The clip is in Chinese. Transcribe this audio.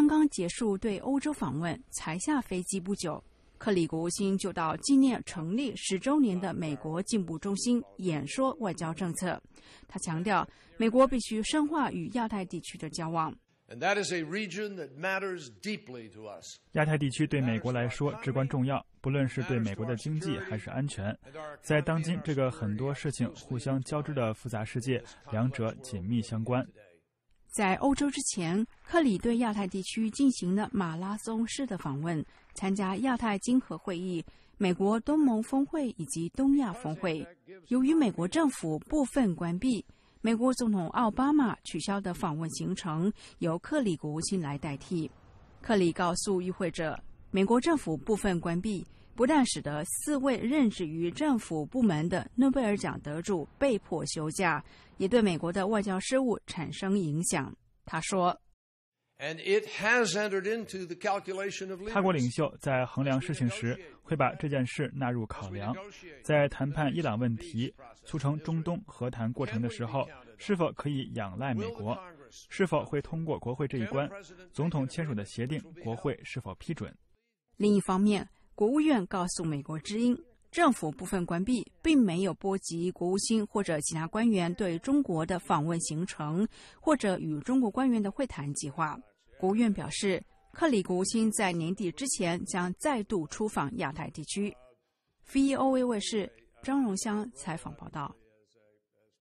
刚刚结束对欧洲访问，才下飞机不久，克里国务卿就到纪念成立十周年的美国进步中心演说外交政策。他强调，美国必须深化与亚太地区的交往。亚太地区对美国来说至关重要，不论是对美国的经济还是安全，在当今这个很多事情互相交织的复杂世界，两者紧密相关。在欧洲之前，克里对亚太地区进行了马拉松式的访问，参加亚太经合会议、美国东盟峰会以及东亚峰会。由于美国政府部分关闭，美国总统奥巴马取消的访问行程由克里国务卿来代替。克里告诉与会者，美国政府部分关闭。不但使得四位任职于政府部门的诺贝尔奖得主被迫休假，也对美国的外交事务产生影响。他说：“，他国领袖在衡量事情时，会把这件事纳入考量。在谈判伊朗问题、促成中东和谈过程的时候，是否可以仰赖美国？是否会通过国会这一关？总统签署的协定，国会是否批准？另一方面，国务院告诉美国之音，政府部分关闭并没有波及国务卿或者其他官员对中国的访问行程或者与中国官员的会谈计划。国务院表示，克里国务卿在年底之前将再度出访亚太地区。v o a 卫视张荣香采访报道。